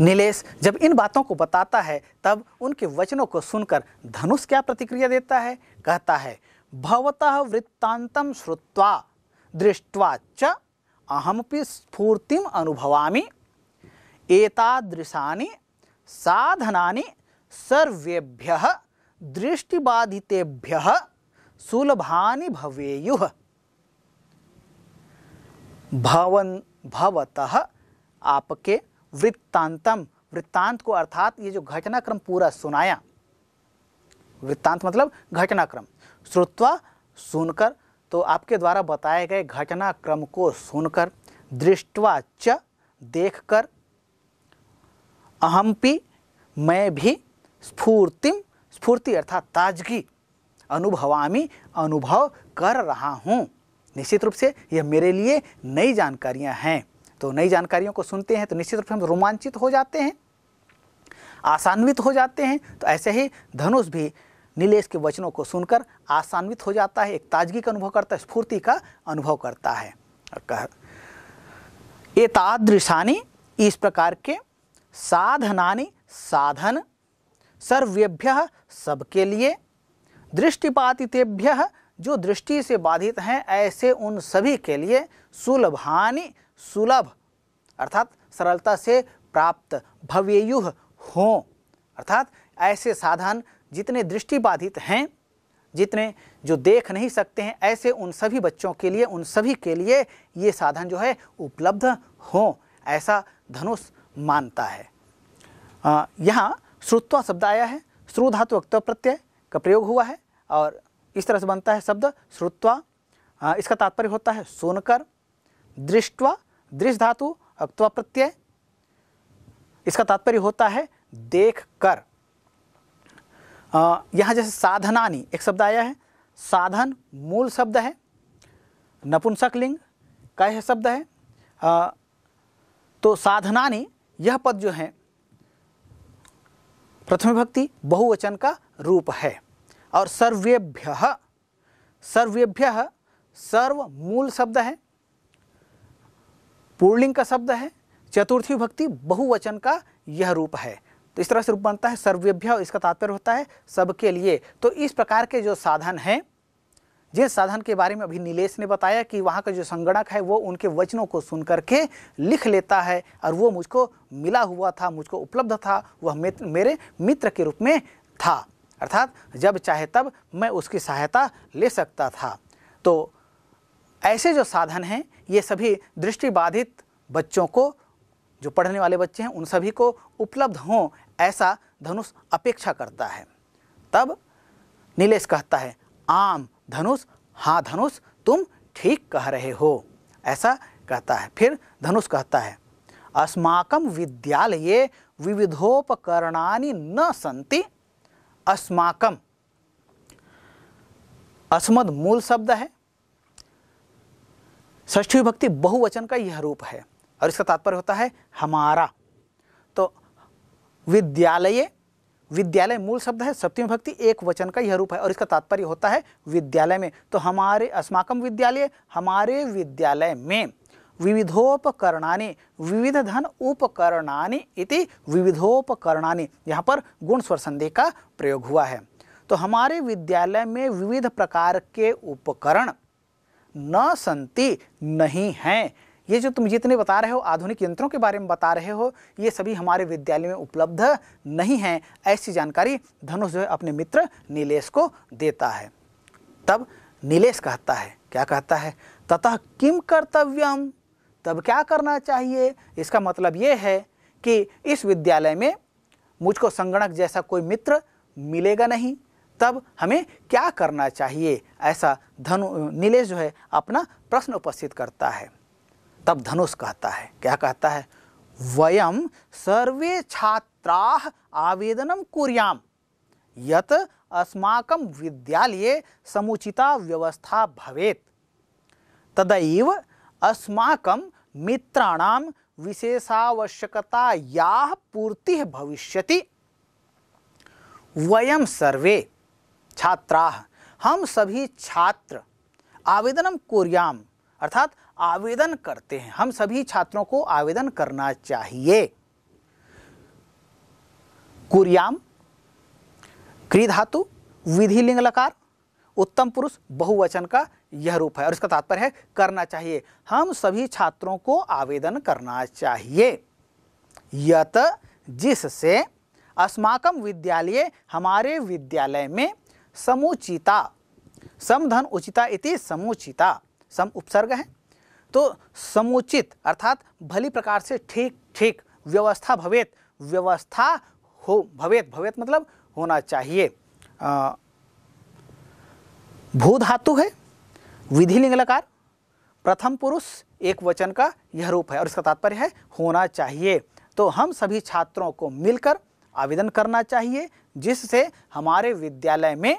नीलेश जब इन बातों को बताता है तब उनके वचनों को सुनकर धनुष क्या प्रतिक्रिया देता है कहता है भवतः वृत्तांतम श्रुत्वा दृष्ट्वा च अहमपि स्फूर्तिम अनुभवामि एतादृशानि साधनानि सर्वेभ्यः दृष्टिबाधितेभ्यः सुलभानि भवेयुः भवन भवतः आपके वृत्तांतम वृत्तांत को अर्थात ये जो घटनाक्रम पूरा सुनाया वृत्तांत मतलब घटनाक्रम श्रुत्वा सुनकर तो आपके द्वारा बताए गए घटनाक्रम को सुनकर दृष्टवा च देखकर अहम्पि मैं भी स्फूर्तिम स्फूर्ति अर्थात ताजगी अनुभवामी अनुभव कर रहा हूँ निश्चित रूप से यह मेरे लिए नई जानकारियाँ हैं तो नई जानकारियों को सुनते हैं तो निश्चित रूप से हम रोमांचित हो जाते हैं आसान्वित हो जाते हैं तो ऐसे ही धनुष भी नीलेश के वचनों को सुनकर आसान्वित हो जाता है एक ताजगी का अनुभव करता है स्फूर्ति का अनुभव करता है कह ये तादृशानी इस प्रकार के साधनानी साधन सर्वेभ्य सबके लिए दृष्टिपातितेभ्य जो दृष्टि से बाधित हैं ऐसे उन सभी के लिए सुलभानी सुलभ अर्थात सरलता से प्राप्त भव्ययु हों अर्थात ऐसे साधन जितने दृष्टिबाधित हैं जितने जो देख नहीं सकते हैं ऐसे उन सभी बच्चों के लिए उन सभी के लिए ये साधन जो है उपलब्ध हों ऐसा धनुष मानता है यहाँ श्रुत्वा शब्द आया है श्रुधातु धातु प्रत्यय का प्रयोग हुआ है और इस तरह से बनता है शब्द श्रुत्वा इसका तात्पर्य होता है सुनकर दृष्टवा दृश्य धातु अक्तवा तो प्रत्यय इसका तात्पर्य होता है देख कर यहाँ जैसे साधनानी एक शब्द आया है साधन मूल शब्द है नपुंसक लिंग का यह शब्द है आ, तो साधनानी यह पद जो है प्रथम भक्ति बहुवचन का रूप है और सर्वेभ्य सर्वेभ्य सर्व मूल शब्द है पूर्णिंग का शब्द है चतुर्थी विभक्ति बहुवचन का यह रूप है तो इस तरह से रूप बनता है सर्वेभ्य इसका तात्पर्य होता है सबके लिए तो इस प्रकार के जो साधन हैं जिस साधन के बारे में अभी नीलेश ने बताया कि वहाँ का जो संगणक है वो उनके वचनों को सुन करके लिख लेता है और वो मुझको मिला हुआ था मुझको उपलब्ध था वह मेरे मित्र के रूप में था अर्थात जब चाहे तब मैं उसकी सहायता ले सकता था तो ऐसे जो साधन हैं ये सभी दृष्टिबाधित बच्चों को जो पढ़ने वाले बच्चे हैं उन सभी को उपलब्ध हों ऐसा धनुष अपेक्षा करता है तब नीलेश कहता है आम धनुष हाँ धनुष तुम ठीक कह रहे हो ऐसा कहता है फिर धनुष कहता है अस्माकम विद्यालय विविधोपकरणानि न सन्ति अस्माकम अस्मद मूल शब्द है ष्ठी विभक्ति बहुवचन का यह रूप है और इसका तात्पर्य होता है हमारा तो विद्यालय विद्यालय मूल शब्द है सप्तमी भक्ति एक वचन का यह रूप है और इसका तात्पर्य होता है विद्यालय में तो हमारे अस्माकम विद्यालय हमारे विद्यालय में विविधोपकरणानि विविध धन उपकरणानि इति विविधोपकरणानि यहाँ पर गुण स्वर संधि का प्रयोग हुआ है तो हमारे विद्यालय में विविध प्रकार के उपकरण न संति नहीं हैं ये जो तुम जितने बता रहे हो आधुनिक यंत्रों के बारे में बता रहे हो ये सभी हमारे विद्यालय में उपलब्ध नहीं हैं ऐसी जानकारी धनुष जो है अपने मित्र नीलेश को देता है तब नीलेश कहता है क्या कहता है ततः किम कर्तव्यम तब क्या करना चाहिए इसका मतलब ये है कि इस विद्यालय में मुझको संगणक जैसा कोई मित्र मिलेगा नहीं तब हमें क्या करना चाहिए ऐसा धनु नीलेश जो है अपना प्रश्न उपस्थित करता है तब धनुष कहता है क्या कहता है वयम सर्वे छात्रा आवेदन कुरियाम यत अस्माक विद्यालय समुचिता व्यवस्था भवेत तदैव अस्माक मित्राणाम विशेषावश्यकता या पूर्ति भविष्यति वयम सर्वे छात्रा हम सभी छात्र आवेदनम कुरियाम अर्थात आवेदन करते हैं हम सभी छात्रों को आवेदन करना चाहिए कुरियाम धातु विधि लिंग लकार उत्तम पुरुष बहुवचन का यह रूप है और इसका तात्पर्य है करना चाहिए हम सभी छात्रों को आवेदन करना चाहिए यत जिससे अस्माकम विद्यालय हमारे विद्यालय में समुचिता समधन उचिता इति समुचिता सम उपसर्ग है तो समुचित अर्थात भली प्रकार से ठीक ठीक व्यवस्था भवेत व्यवस्था हो भवेत भवेत मतलब होना चाहिए भू धातु है विधि लिंगलकार प्रथम पुरुष एक वचन का यह रूप है और इसका तात्पर्य है होना चाहिए तो हम सभी छात्रों को मिलकर आवेदन करना चाहिए जिससे हमारे विद्यालय में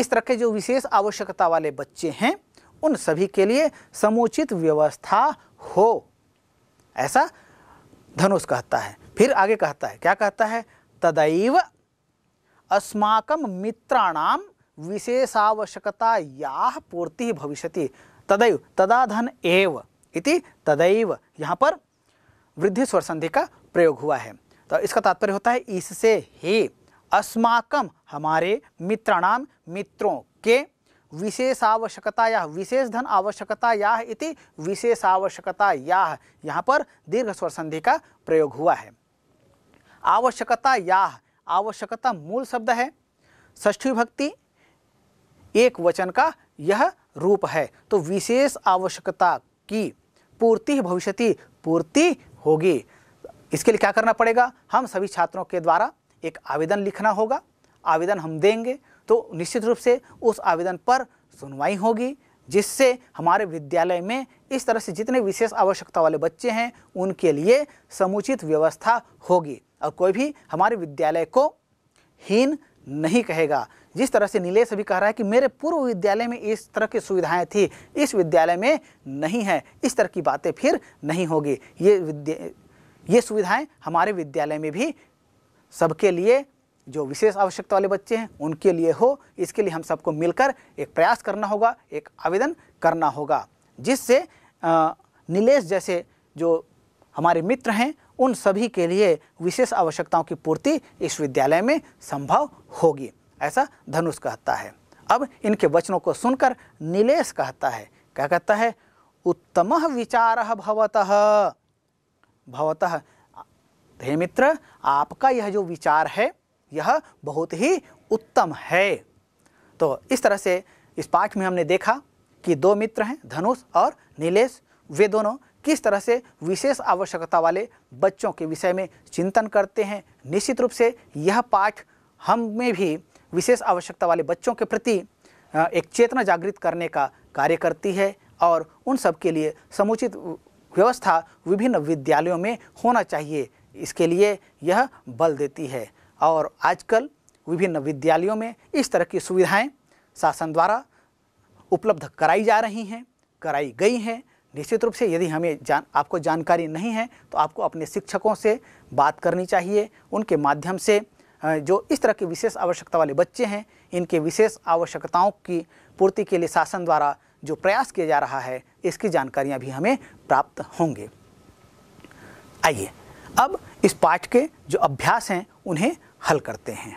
इस तरह के जो विशेष आवश्यकता वाले बच्चे हैं उन सभी के लिए समुचित व्यवस्था हो ऐसा धनुष कहता है फिर आगे कहता है क्या कहता है तदैव मित्राणाम विशेष विशेषावश्यकता या पूर्ति भविष्य तदैव तदा धन एव इति तदैव यहाँ पर वृद्धि स्वर संधि का प्रयोग हुआ है तो इसका तात्पर्य होता है इससे ही अस्माकम हमारे मित्राणाम मित्रों के विशेष आवश्यकता या विशेष धन आवश्यकता या इति विशेष आवश्यकता या यहाँ पर दीर्घ स्वर संधि का प्रयोग हुआ है आवश्यकता या आवश्यकता मूल शब्द है ष्ठी भक्ति एक वचन का यह रूप है तो विशेष आवश्यकता की पूर्ति भविष्यति पूर्ति होगी इसके लिए क्या करना पड़ेगा हम सभी छात्रों के द्वारा एक आवेदन लिखना होगा आवेदन हम देंगे तो निश्चित रूप से उस आवेदन पर सुनवाई होगी जिससे हमारे विद्यालय में इस तरह से जितने विशेष आवश्यकता वाले बच्चे हैं उनके लिए समुचित व्यवस्था होगी और कोई भी हमारे विद्यालय को हीन नहीं कहेगा जिस तरह से नीलेश अभी कह रहा है कि मेरे पूर्व विद्यालय में इस तरह की सुविधाएं थी इस विद्यालय में नहीं है इस तरह की बातें फिर नहीं होगी ये विद्या ये सुविधाएं हमारे विद्यालय में भी सबके लिए जो विशेष आवश्यकता वाले बच्चे हैं उनके लिए हो इसके लिए हम सबको मिलकर एक प्रयास करना होगा एक आवेदन करना होगा जिससे नीलेश जैसे जो हमारे मित्र हैं उन सभी के लिए विशेष आवश्यकताओं की पूर्ति इस विद्यालय में संभव होगी ऐसा धनुष कहता है अब इनके वचनों को सुनकर नीलेश कहता है क्या कहता है उत्तम विचार भवत भवत हे मित्र आपका यह जो विचार है यह बहुत ही उत्तम है तो इस तरह से इस पाठ में हमने देखा कि दो मित्र हैं धनुष और नीलेश वे दोनों किस तरह से विशेष आवश्यकता वाले बच्चों के विषय में चिंतन करते हैं निश्चित रूप से यह पाठ हम में भी विशेष आवश्यकता वाले बच्चों के प्रति एक चेतना जागृत करने का कार्य करती है और उन सब के लिए समुचित व्यवस्था विभिन्न विद्यालयों में होना चाहिए इसके लिए यह बल देती है और आजकल विभिन्न विद्यालयों में इस तरह की सुविधाएं शासन द्वारा उपलब्ध कराई जा रही हैं कराई गई हैं निश्चित रूप से यदि हमें जान आपको जानकारी नहीं है तो आपको अपने शिक्षकों से बात करनी चाहिए उनके माध्यम से जो इस तरह की विशेष आवश्यकता वाले बच्चे हैं इनके विशेष आवश्यकताओं की पूर्ति के लिए शासन द्वारा जो प्रयास किया जा रहा है इसकी जानकारियाँ भी हमें प्राप्त होंगे आइए अब इस पाठ के जो अभ्यास हैं उन्हें हल करते हैं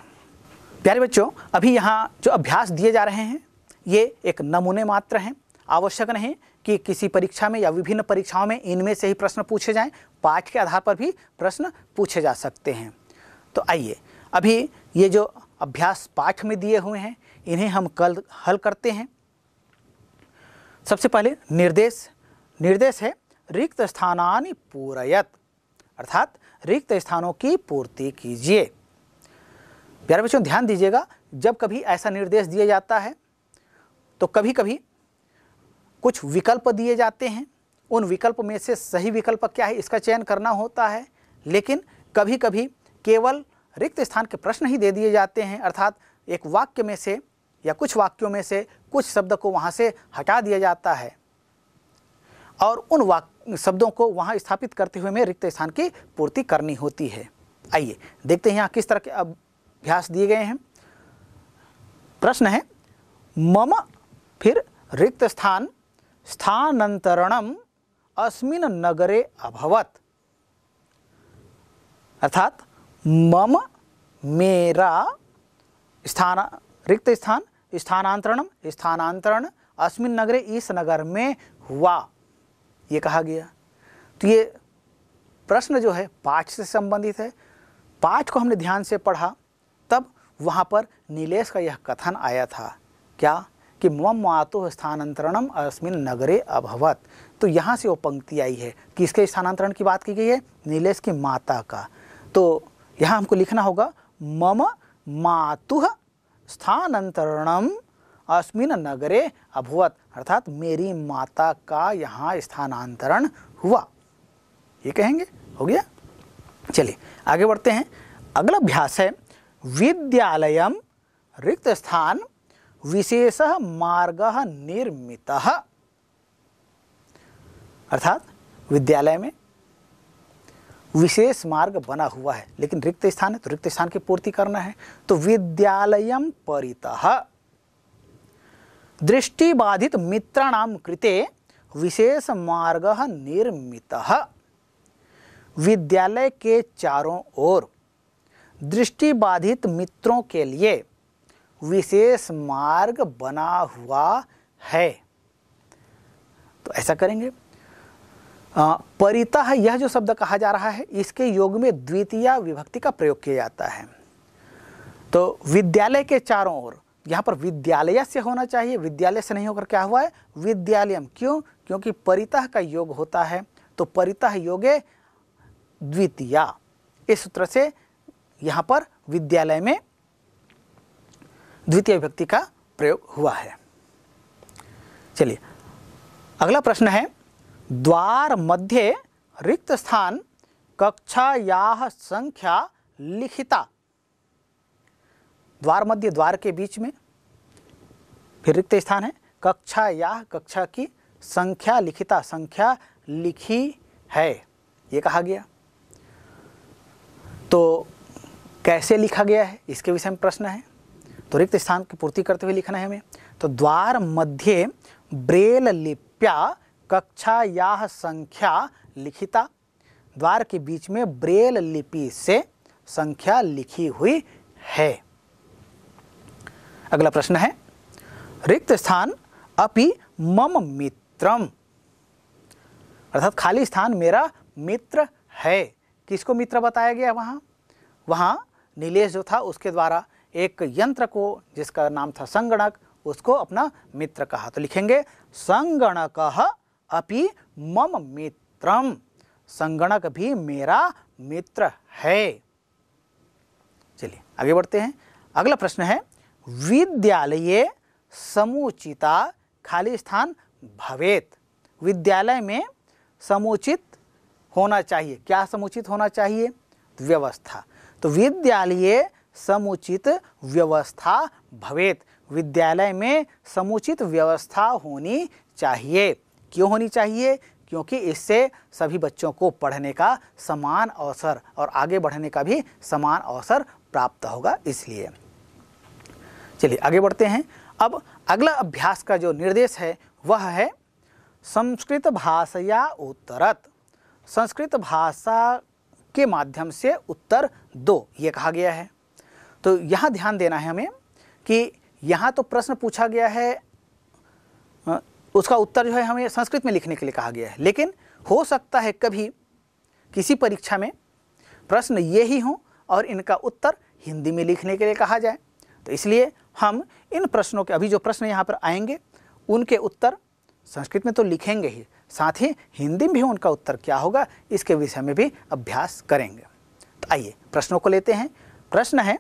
प्यारे बच्चों अभी यहाँ जो अभ्यास दिए जा रहे हैं ये एक नमूने मात्र हैं आवश्यक नहीं कि किसी परीक्षा में या विभिन्न परीक्षाओं में इनमें से ही प्रश्न पूछे जाएं पाठ के आधार पर भी प्रश्न पूछे जा सकते हैं तो आइए अभी ये जो अभ्यास पाठ में दिए हुए हैं इन्हें हम कल हल करते हैं सबसे पहले निर्देश निर्देश है रिक्त स्थानानि पूरयत अर्थात रिक्त स्थानों की पूर्ति कीजिए प्यारे बच्चों ध्यान दीजिएगा जब कभी ऐसा निर्देश दिया जाता है तो कभी कभी कुछ विकल्प दिए जाते हैं उन विकल्प में से सही विकल्प क्या है इसका चयन करना होता है लेकिन कभी कभी केवल रिक्त स्थान के प्रश्न ही दे दिए जाते हैं अर्थात एक वाक्य में से या कुछ वाक्यों में से कुछ शब्द को वहाँ से हटा दिया जाता है और उन वाक शब्दों को वहाँ स्थापित करते हुए में रिक्त स्थान की पूर्ति करनी होती है आइए देखते हैं यहाँ किस तरह के अभ्यास दिए गए हैं प्रश्न है मम फिर रिक्त स्थान स्थानांतरणम अस्मिन नगरे अभवत अर्थात मम मेरा स्थान रिक्त स्थान स्थानांतरणम स्थानांतरण अस्मिन नगरे इस नगर में हुआ ये कहा गया तो ये प्रश्न जो है पाठ से संबंधित है पाठ को हमने ध्यान से पढ़ा तब वहाँ पर नीलेश का यह कथन आया था क्या कि मम मातो स्थानांतरणम अस्मिन नगरे अभवत तो यहाँ से वो पंक्ति आई है किसके स्थानांतरण की बात की गई है नीलेश की माता का तो यहाँ हमको लिखना होगा मम मातु स्थानांतरणम अस्मिन नगरे अभूत अर्थात मेरी माता का यहाँ स्थानांतरण हुआ ये कहेंगे हो गया चलिए आगे बढ़ते हैं अगला अभ्यास है विद्यालय रिक्त स्थान विशेष मार्ग निर्मित अर्थात विद्यालय में विशेष मार्ग बना हुआ है लेकिन रिक्त स्थान है तो रिक्त स्थान की पूर्ति करना है तो विद्यालय परिता दृष्टिबाधित मित्रण कृते मार्ग निर्मित विद्यालय के चारों ओर दृष्टिबाधित मित्रों के लिए विशेष मार्ग बना हुआ है तो ऐसा करेंगे परितः यह जो शब्द कहा जा रहा है इसके योग में द्वितीय विभक्ति का प्रयोग किया जाता है तो विद्यालय के चारों ओर यहाँ पर विद्यालय से होना चाहिए विद्यालय से नहीं होकर क्या हुआ है विद्यालय क्यों क्योंकि परितह का योग होता है तो परितह योगे द्वितीया इस सूत्र से यहाँ पर विद्यालय में द्वितीय व्यक्ति का प्रयोग हुआ है चलिए अगला प्रश्न है द्वार मध्य रिक्त स्थान कक्षा या संख्या लिखिता द्वार मध्य द्वार के बीच में फिर रिक्त स्थान है कक्षा या कक्षा की संख्या लिखिता संख्या लिखी है ये कहा गया तो कैसे लिखा गया है इसके विषय में प्रश्न है तो रिक्त स्थान की पूर्ति करते हुए लिखना है हमें तो द्वार मध्य ब्रेल लिप्या कक्षा या संख्या लिखिता द्वार के बीच में ब्रेल लिपि से संख्या लिखी हुई है अगला प्रश्न है रिक्त स्थान अपि मम मित्रम अर्थात खाली स्थान मेरा मित्र है किसको मित्र बताया गया वहाँ वहाँ नीलेश जो था उसके द्वारा एक यंत्र को जिसका नाम था संगणक उसको अपना मित्र कहा तो लिखेंगे संगणक अपि मम मित्रम संगणक भी मेरा मित्र है चलिए आगे बढ़ते हैं अगला प्रश्न है विद्यालय समुचिता खाली स्थान भवेत विद्यालय में समुचित होना चाहिए क्या समुचित होना चाहिए व्यवस्था तो विद्यालय समुचित व्यवस्था भवेत विद्यालय में समुचित व्यवस्था होनी चाहिए क्यों होनी चाहिए क्योंकि इससे सभी बच्चों को पढ़ने का समान अवसर और आगे बढ़ने का भी समान अवसर प्राप्त होगा इसलिए चलिए आगे बढ़ते हैं अब अगला अभ्यास का जो निर्देश है वह है संस्कृत भाषया उत्तरत संस्कृत भाषा के माध्यम से उत्तर दो ये कहा गया है तो यहाँ ध्यान देना है हमें कि यहाँ तो प्रश्न पूछा गया है उसका उत्तर जो है हमें संस्कृत में लिखने के लिए कहा गया है लेकिन हो सकता है कभी किसी परीक्षा में प्रश्न ये ही हों और इनका उत्तर हिंदी में लिखने के लिए कहा जाए तो इसलिए हम इन प्रश्नों के अभी जो प्रश्न यहाँ पर आएंगे उनके उत्तर संस्कृत में तो लिखेंगे ही साथ ही हिंदी में भी उनका उत्तर क्या होगा इसके विषय में भी अभ्यास करेंगे तो आइए प्रश्नों को लेते हैं प्रश्न है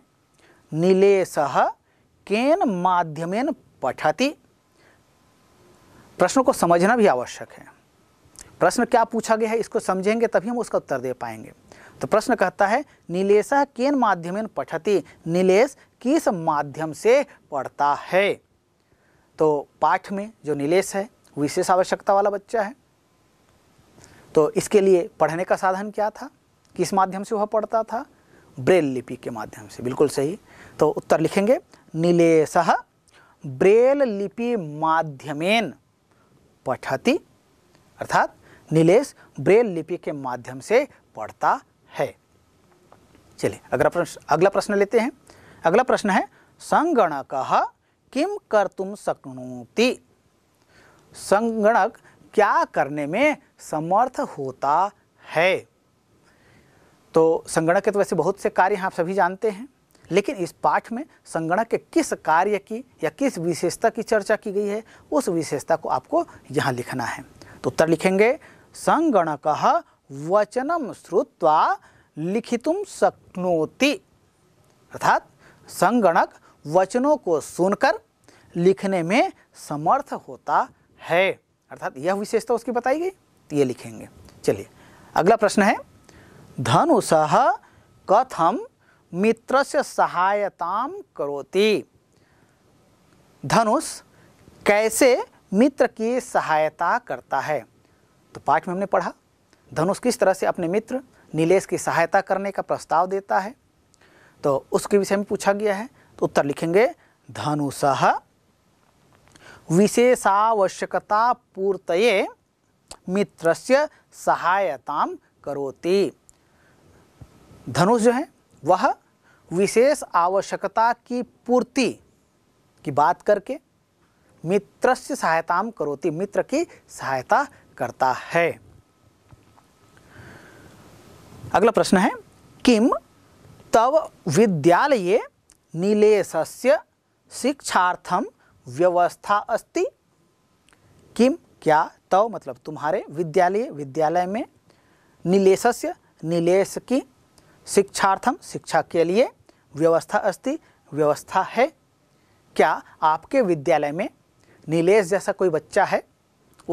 नीलेश केन माध्यमेन पठती प्रश्नों को समझना भी आवश्यक है प्रश्न क्या पूछा गया है इसको समझेंगे तभी हम उसका उत्तर दे पाएंगे तो प्रश्न कहता है नीलेश केन माध्यमेन पठती नीलेश किस माध्यम से पढ़ता है तो पाठ में जो नीलेश है विशेष आवश्यकता वाला बच्चा है तो इसके लिए पढ़ने का साधन क्या था किस माध्यम से वह पढ़ता था ब्रेल लिपि के माध्यम से बिल्कुल सही तो उत्तर लिखेंगे नीलेश ब्रेल लिपि माध्यमेन पठती अर्थात नीलेश ब्रेल लिपि के माध्यम से पढ़ता है चलिए अगला प्रश्न अगला प्रश्न लेते हैं अगला प्रश्न है संगणक किम कर तुम सकनोती संगणक क्या करने में समर्थ होता है तो संगणक के तो वैसे बहुत से कार्य आप सभी जानते हैं लेकिन इस पाठ में संगणक के किस कार्य की या किस विशेषता की चर्चा की गई है उस विशेषता को आपको यहाँ लिखना है तो उत्तर लिखेंगे संगणक वचनम श्रुत्वा लिखितुम सकनोति अर्थात संगणक वचनों को सुनकर लिखने में समर्थ होता है अर्थात यह विशेषता उसकी बताई गई ये लिखेंगे चलिए अगला प्रश्न है धनुष कथम मित्र से सहायताम करोती धनुष कैसे मित्र की सहायता करता है तो पाठ में हमने पढ़ा धनुष किस तरह से अपने मित्र नीलेश की सहायता करने का प्रस्ताव देता है तो उसके विषय में पूछा गया है तो उत्तर लिखेंगे धनुषाह विशेषावश्यकता पूर्तये मित्रस्य सहायता करोति धनुष जो है वह विशेष आवश्यकता की पूर्ति की बात करके मित्र से सहायता करोति मित्र की सहायता करता है अगला प्रश्न है किम तव विद्यालये निलेशस्य शिक्षार्थम व्यवस्था अस्ति किम क्या तव मतलब तुम्हारे विद्यालय विद्यालय में निलेशस्य निलेश की शिक्षार्थम शिक्षा के लिए व्यवस्था अस्ति व्यवस्था है क्या आपके विद्यालय में नीलेश जैसा कोई बच्चा है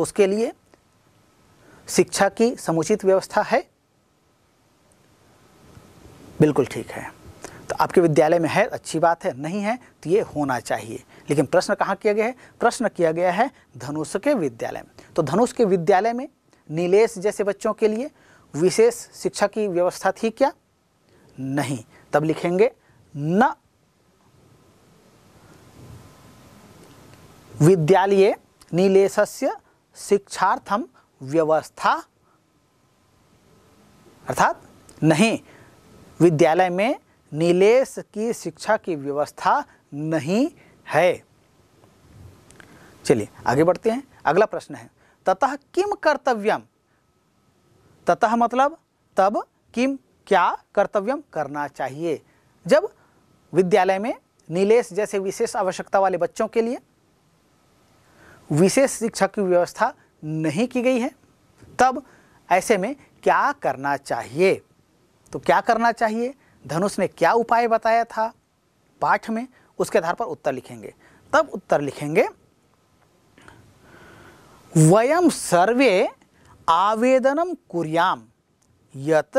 उसके लिए शिक्षा की समुचित व्यवस्था है बिल्कुल ठीक है तो आपके विद्यालय में है अच्छी बात है नहीं है तो ये होना चाहिए लेकिन प्रश्न कहाँ किया गया है प्रश्न किया गया है धनुष के विद्यालय में तो धनुष के विद्यालय में नीलेष जैसे बच्चों के लिए विशेष शिक्षा की व्यवस्था थी क्या नहीं तब लिखेंगे न विद्यालय नीलेशस्य शिक्षार्थम व्यवस्था अर्थात नहीं विद्यालय में नीलेश की शिक्षा की व्यवस्था नहीं है चलिए आगे बढ़ते हैं अगला प्रश्न है ततः किम कर्तव्यम ततः मतलब तब किम क्या कर्तव्यम करना चाहिए जब विद्यालय में नीलेश जैसे विशेष आवश्यकता वाले बच्चों के लिए विशेष शिक्षा की व्यवस्था नहीं की गई है तब ऐसे में क्या करना चाहिए तो क्या करना चाहिए धनुष ने क्या उपाय बताया था पाठ में उसके आधार पर उत्तर लिखेंगे तब उत्तर लिखेंगे वयम सर्वे आवेदनम कुर्याम यत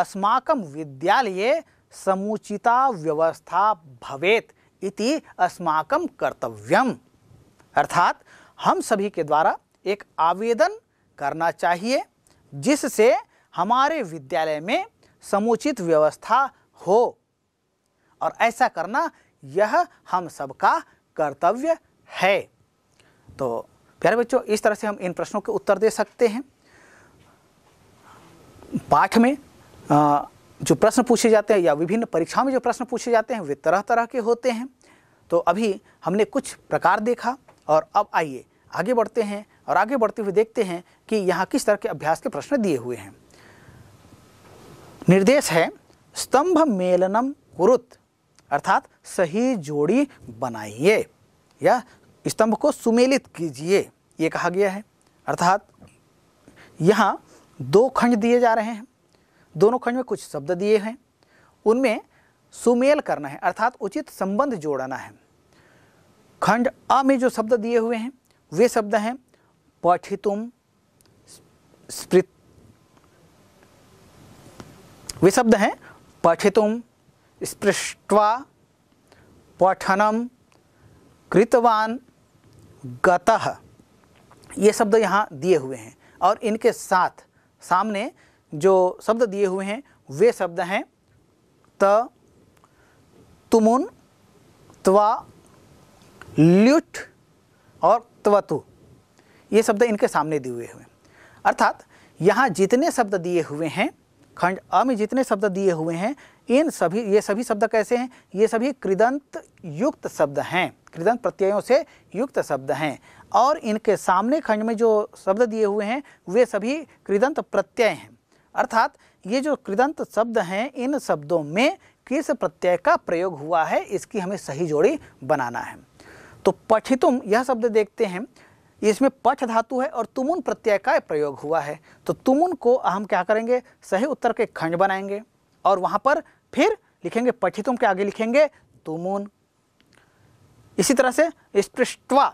अस्माक विद्यालये समुचिता व्यवस्था भवेत इति अस्माकं कर्तव्यम अर्थात हम सभी के द्वारा एक आवेदन करना चाहिए जिससे हमारे विद्यालय में समुचित व्यवस्था हो और ऐसा करना यह हम सबका कर्तव्य है तो प्यारे बच्चों इस तरह से हम इन प्रश्नों के उत्तर दे सकते हैं पाठ में जो प्रश्न पूछे जाते हैं या विभिन्न परीक्षाओं में जो प्रश्न पूछे जाते हैं वे तरह तरह के होते हैं तो अभी हमने कुछ प्रकार देखा और अब आइए आगे बढ़ते हैं और आगे बढ़ते हुए देखते हैं कि यहाँ किस तरह के अभ्यास के प्रश्न दिए हुए हैं निर्देश है स्तंभ मेलनम कुरुत अर्थात सही जोड़ी बनाइए या स्तंभ को सुमेलित कीजिए ये कहा गया है अर्थात यहाँ दो खंड दिए जा रहे हैं दोनों खंड में कुछ शब्द दिए हैं उनमें सुमेल करना है अर्थात उचित संबंध जोड़ना है खंड अ में जो शब्द दिए हुए हैं वे शब्द हैं पठितुम स्पृत वे शब्द हैं पठितुम स्पृष्टवा पठनम कृतवान गतः ये शब्द यहाँ दिए हुए हैं और इनके साथ सामने जो शब्द दिए हुए हैं वे शब्द हैं त तुमुन त्वा ल्युट और त्वतु ये शब्द इनके सामने दिए हुए हैं अर्थात यहाँ जितने शब्द दिए हुए हैं खंड अ में जितने शब्द दिए हुए हैं इन सभी ये सभी शब्द कैसे हैं ये सभी कृदंत युक्त शब्द हैं कृदंत प्रत्ययों से युक्त शब्द हैं और इनके सामने खंड में जो शब्द दिए हुए हैं वे सभी कृदंत प्रत्यय हैं अर्थात ये जो कृदंत शब्द हैं इन शब्दों में किस प्रत्यय का प्रयोग हुआ है इसकी हमें सही जोड़ी बनाना है तो पठितुम यह शब्द देखते हैं इसमें पठ धातु है और तुमुन प्रत्यय का प्रयोग हुआ है तो तुमुन को हम क्या करेंगे सही उत्तर के खंड बनाएंगे और वहां पर फिर लिखेंगे पठितुम के आगे लिखेंगे तुमुन इसी तरह से स्पृष्टवा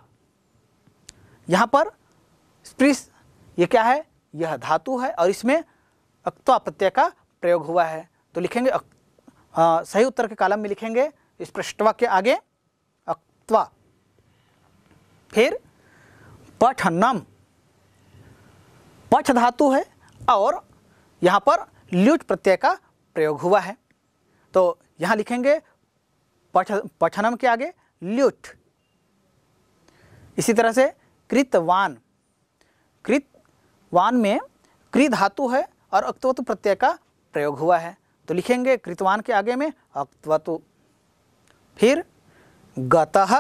यहाँ पर स्पृश ये क्या है यह धातु है और इसमें अक्वा प्रत्यय का प्रयोग हुआ है तो लिखेंगे अक, आ, सही उत्तर के कालम में लिखेंगे स्पृष्टवा के आगे अक्वा फिर पठनम पठ धातु है और यहाँ पर ल्यूट प्रत्यय का प्रयोग हुआ है तो यहाँ लिखेंगे पठ पठनम के आगे ल्यूट इसी तरह से कृतवान कृतवान में कृ धातु है और अक्तवतु प्रत्यय का प्रयोग हुआ है तो लिखेंगे कृतवान के आगे में अक्तवतु फिर गतः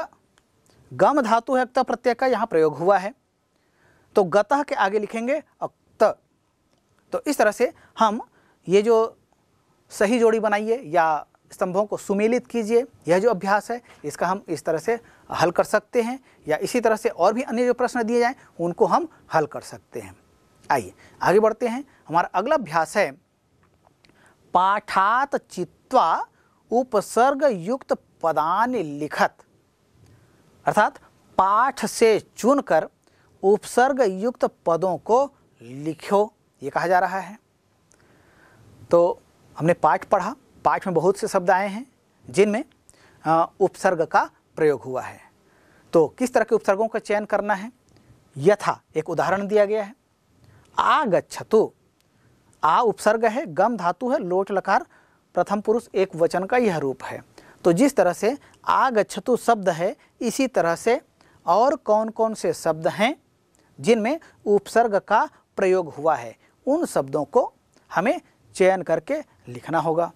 गम धातु है अक्त प्रत्यय का यहाँ प्रयोग हुआ है तो गतः के आगे लिखेंगे अक्त तो इस तरह से हम ये जो सही जोड़ी बनाइए या स्तंभों को सुमेलित कीजिए यह जो अभ्यास है इसका हम इस तरह से हल कर सकते हैं या इसी तरह से और भी अन्य जो प्रश्न दिए जाएं उनको हम हल कर सकते हैं आइए आगे बढ़ते हैं हमारा अगला अभ्यास है पाठात चित्वा उपसर्ग युक्त पदान लिखत अर्थात पाठ से चुनकर उपसर्ग युक्त पदों को लिखो ये कहा जा रहा है तो हमने पाठ पढ़ा पाठ में बहुत से शब्द आए हैं जिनमें उपसर्ग का प्रयोग हुआ है तो किस तरह के उपसर्गों का चयन करना है यथा एक उदाहरण दिया गया है आ गच्छतु आ उपसर्ग है गम धातु है लोट लकार प्रथम पुरुष एक वचन का यह रूप है तो जिस तरह से आगछतु शब्द है इसी तरह से और कौन कौन से शब्द हैं जिनमें उपसर्ग का प्रयोग हुआ है उन शब्दों को हमें चयन करके लिखना होगा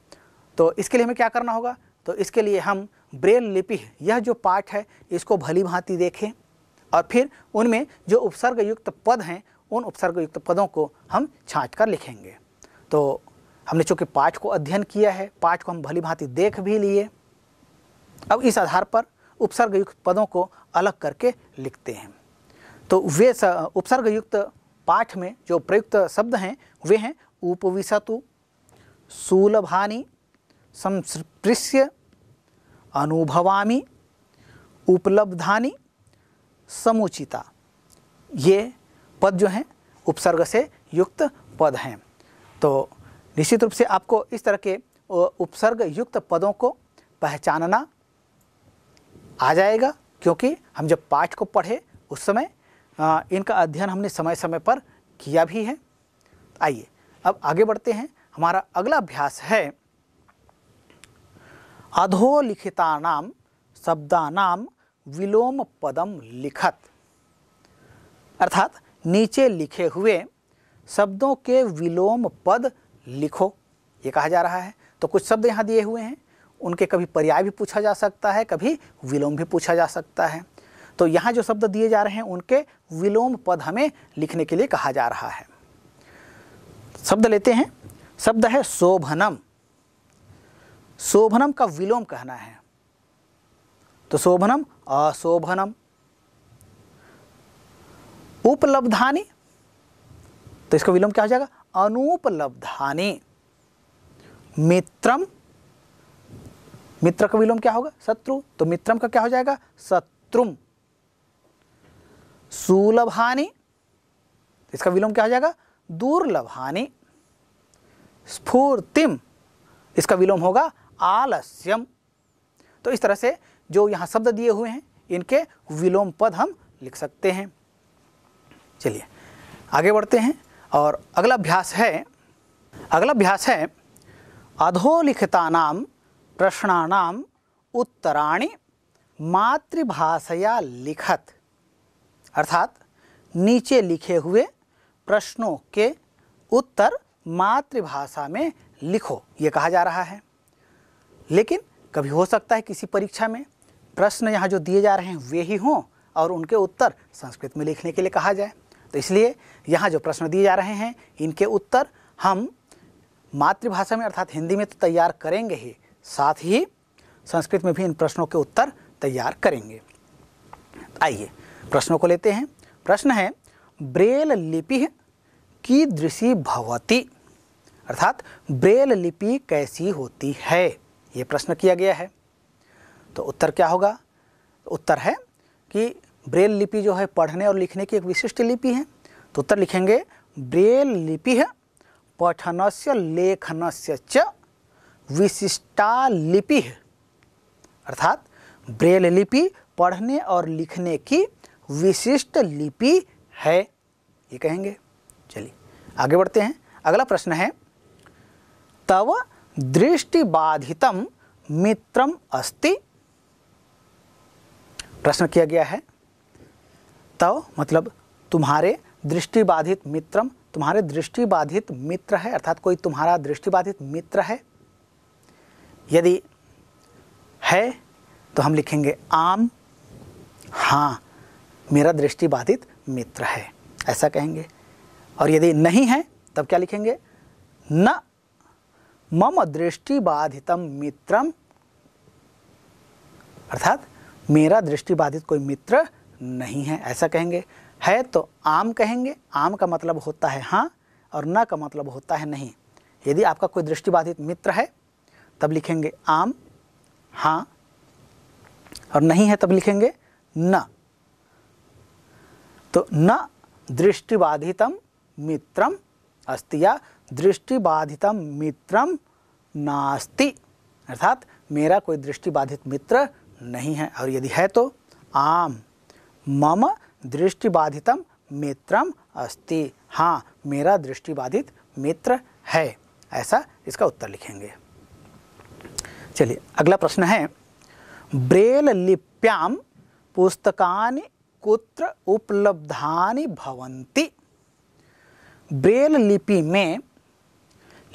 तो इसके लिए हमें क्या करना होगा तो इसके लिए हम ब्रेल लिपि यह जो पाठ है इसको भली भांति देखें और फिर उनमें जो उपसर्ग युक्त पद हैं उन उपसर्ग युक्त पदों को हम छाँच कर लिखेंगे तो हमने चूँकि पाठ को अध्ययन किया है पाठ को हम भली भांति देख भी लिए अब इस आधार पर उपसर्गयुक्त पदों को अलग करके लिखते हैं तो वे उपसर्गयुक्त पाठ में जो प्रयुक्त शब्द हैं वे हैं उपविशतु सुलभानी संस्पृश्य अनुभवामी उपलब्धानी समुचिता ये पद जो हैं उपसर्ग से युक्त पद हैं तो निश्चित रूप से आपको इस तरह के उपसर्ग युक्त पदों को पहचानना आ जाएगा क्योंकि हम जब पाठ को पढ़े उस समय इनका अध्ययन हमने समय समय पर किया भी है आइए अब आगे बढ़ते हैं हमारा अगला अभ्यास है शब्दा शब्दानाम विलोम पदम लिखत अर्थात नीचे लिखे हुए शब्दों के विलोम पद लिखो ये कहा जा रहा है तो कुछ शब्द यहाँ दिए हुए हैं उनके कभी पर्याय भी पूछा जा सकता है कभी विलोम भी पूछा जा सकता है तो यहाँ जो शब्द दिए जा रहे हैं उनके विलोम पद हमें लिखने के लिए कहा जा रहा है शब्द लेते हैं शब्द है शोभनम शोभनम का विलोम कहना है तो शोभनम अशोभनम उपलब्धानी तो इसका विलोम क्या हो जाएगा अनुपलब्धानी मित्रम मित्र का विलोम क्या होगा शत्रु तो मित्रम का क्या हो जाएगा शत्रुम सुलभानी इसका विलोम क्या हो जाएगा दुर्लभानी स्फूर्तिम इसका विलोम होगा आलस्यम तो इस तरह से जो यहाँ शब्द दिए हुए हैं इनके विलोम पद हम लिख सकते हैं चलिए आगे बढ़ते हैं और अगला अभ्यास है अगला अभ्यास है अधोलिखिता नाम प्रश्नाणाम उत्तराणि मातृभाषया लिखत अर्थात नीचे लिखे हुए प्रश्नों के उत्तर मातृभाषा में लिखो ये कहा जा रहा है लेकिन कभी हो सकता है किसी परीक्षा में प्रश्न यहाँ जो दिए जा रहे हैं वे ही हों और उनके उत्तर संस्कृत में लिखने के लिए कहा जाए तो इसलिए यहाँ जो प्रश्न दिए जा रहे हैं इनके उत्तर हम मातृभाषा में अर्थात हिंदी में तो तैयार करेंगे ही साथ ही संस्कृत में भी इन प्रश्नों के उत्तर तैयार करेंगे आइए प्रश्नों को लेते हैं प्रश्न है ब्रेल लिपि की दृषि भवती अर्थात ब्रेल लिपि कैसी होती है ये प्रश्न किया गया है तो उत्तर क्या होगा उत्तर है कि ब्रेल लिपि जो है पढ़ने और लिखने की एक विशिष्ट लिपि है तो उत्तर लिखेंगे ब्रेल लिपि है लेखन से च विशिष्टा लिपि है अर्थात ब्रेल लिपि पढ़ने और लिखने की विशिष्ट लिपि है ये कहेंगे चलिए आगे बढ़ते हैं अगला प्रश्न है तव दृष्टिबाधितम मित्रम अस्ति प्रश्न किया गया है तव मतलब तुम्हारे दृष्टिबाधित मित्रम तुम्हारे दृष्टिबाधित मित्र है अर्थात कोई तुम्हारा दृष्टिबाधित मित्र है यदि है तो हम लिखेंगे आम हाँ मेरा दृष्टिबाधित मित्र है ऐसा कहेंगे और यदि नहीं है तब क्या लिखेंगे न मम दृष्टिबाधितम मित्रम अर्थात मेरा दृष्टिबाधित कोई मित्र नहीं है ऐसा कहेंगे है तो आम कहेंगे आम का मतलब होता है हाँ और न का मतलब होता है नहीं यदि आपका कोई दृष्टिबाधित मित्र है तब लिखेंगे आम हाँ और नहीं है तब लिखेंगे न तो न दृष्टिबाधितम मित्रम अस्ति या दृष्टिबाधितम मित्रम नास्ति अर्थात मेरा कोई दृष्टिबाधित मित्र नहीं है और यदि है तो आम मम दृष्टिबाधितम मित्रम अस्ति हाँ मेरा दृष्टिबाधित मित्र है ऐसा इसका उत्तर लिखेंगे चलिए अगला प्रश्न है ब्रेल लिप्याम पुस्तकानि कुत्र उपलब्धानि भवन्ति ब्रेल लिपि में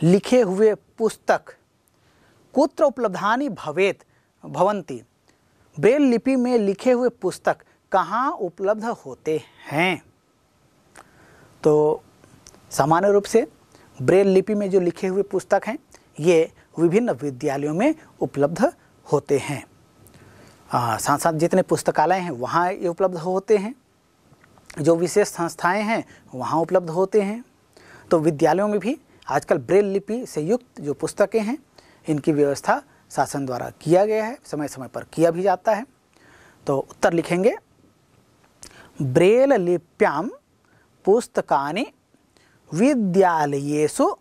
लिखे हुए पुस्तक कुत्र उपलब्धानि भवेत भवन्ति ब्रेल लिपि में लिखे हुए पुस्तक कहाँ उपलब्ध होते हैं तो सामान्य रूप से ब्रेल लिपि में जो लिखे हुए पुस्तक हैं ये विभिन्न विद्यालयों में उपलब्ध होते हैं साथ साथ जितने पुस्तकालय हैं वहाँ ये उपलब्ध होते हैं जो विशेष संस्थाएं हैं वहाँ उपलब्ध होते हैं तो विद्यालयों में भी आजकल ब्रेल लिपि से युक्त जो पुस्तकें हैं इनकी व्यवस्था शासन द्वारा किया गया है समय समय पर किया भी जाता है तो उत्तर लिखेंगे ब्रेल लिप्याम पुस्तकानि विद्यालयेशु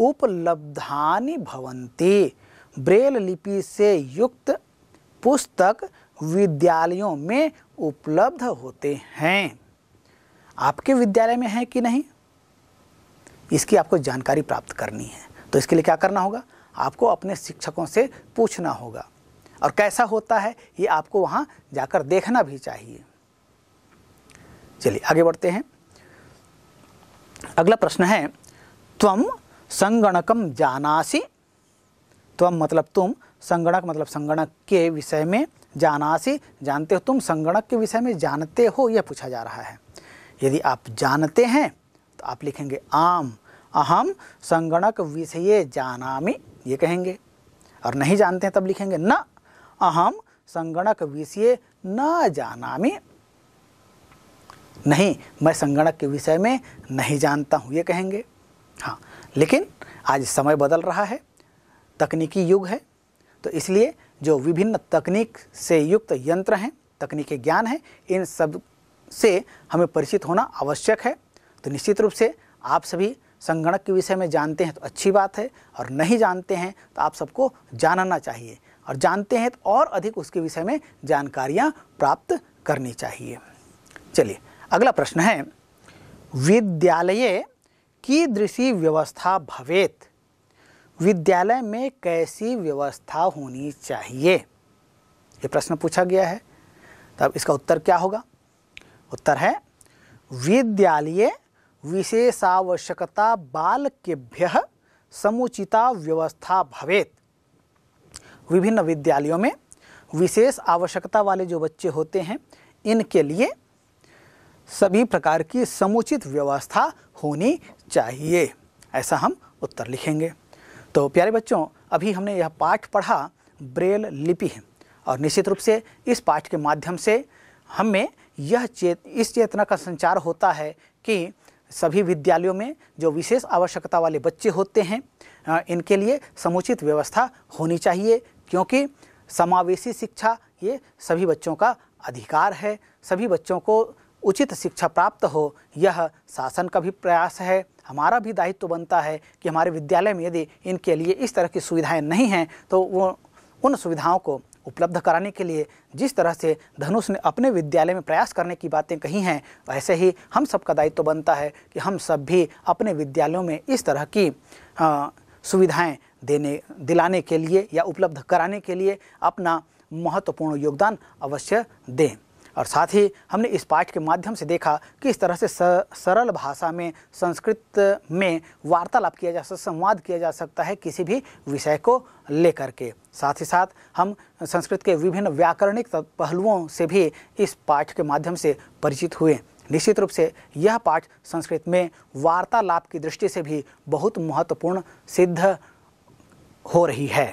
उपलब्धानि भवन्ति ब्रेल लिपि से युक्त पुस्तक विद्यालयों में उपलब्ध होते हैं आपके विद्यालय में है कि नहीं इसकी आपको जानकारी प्राप्त करनी है तो इसके लिए क्या करना होगा आपको अपने शिक्षकों से पूछना होगा और कैसा होता है ये आपको वहाँ जाकर देखना भी चाहिए चलिए आगे बढ़ते हैं अगला प्रश्न है तुम संगणकम जानासी तो हम मतलब तुम संगणक मतलब संगणक के विषय में जानासी जानते हो तुम संगणक के विषय में जानते हो यह पूछा जा रहा है यदि आप जानते हैं तो आप लिखेंगे आम अहम संगणक विषय जानामी ये कहेंगे और नहीं जानते हैं तब लिखेंगे न अहम संगणक विषय न जानामी नहीं मैं संगणक के विषय में नहीं जानता हूँ ये कहेंगे हाँ लेकिन आज समय बदल रहा है तकनीकी युग है तो इसलिए जो विभिन्न तकनीक से युक्त यंत्र हैं तकनीकी ज्ञान है इन सब से हमें परिचित होना आवश्यक है तो निश्चित रूप से आप सभी संगणक के विषय में जानते हैं तो अच्छी बात है और नहीं जानते हैं तो आप सबको जानना चाहिए और जानते हैं तो और अधिक उसके विषय में जानकारियाँ प्राप्त करनी चाहिए चलिए अगला प्रश्न है विद्यालय कीदृशी व्यवस्था भवेत विद्यालय में कैसी व्यवस्था होनी चाहिए ये प्रश्न पूछा गया है तब इसका उत्तर क्या होगा उत्तर है विद्यालय विशेष आवश्यकता बाल के समुचिता व्यवस्था भवेत विभिन्न विद्यालयों में विशेष आवश्यकता वाले जो बच्चे होते हैं इनके लिए सभी प्रकार की समुचित व्यवस्था होनी चाहिए ऐसा हम उत्तर लिखेंगे तो प्यारे बच्चों अभी हमने यह पाठ पढ़ा ब्रेल लिपि है और निश्चित रूप से इस पाठ के माध्यम से हमें यह चेत इस चेतना का संचार होता है कि सभी विद्यालयों में जो विशेष आवश्यकता वाले बच्चे होते हैं इनके लिए समुचित व्यवस्था होनी चाहिए क्योंकि समावेशी शिक्षा ये सभी बच्चों का अधिकार है सभी बच्चों को उचित शिक्षा प्राप्त हो यह शासन का भी प्रयास है हमारा भी दायित्व तो बनता है कि हमारे विद्यालय में यदि इनके लिए इस तरह की सुविधाएं नहीं हैं तो वो उन सुविधाओं को उपलब्ध कराने के लिए जिस तरह से धनुष ने अपने विद्यालय में प्रयास करने की बातें कही हैं वैसे ही हम सबका दायित्व तो बनता है कि हम सब भी अपने विद्यालयों में इस तरह की सुविधाएं देने दिलाने के लिए या उपलब्ध कराने के लिए अपना महत्वपूर्ण योगदान अवश्य दें और साथ ही हमने इस पाठ के माध्यम से देखा कि इस तरह से सरल भाषा में संस्कृत में वार्तालाप किया जा सकता संवाद किया जा सकता है किसी भी विषय को लेकर के साथ ही साथ हम संस्कृत के विभिन्न व्याकरणिक पहलुओं से भी इस पाठ के माध्यम से परिचित हुए निश्चित रूप से यह पाठ संस्कृत में वार्तालाप की दृष्टि से भी बहुत महत्वपूर्ण सिद्ध हो रही है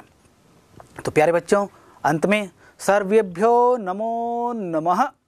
तो प्यारे बच्चों अंत में सर्वेभ्यो नमो नमः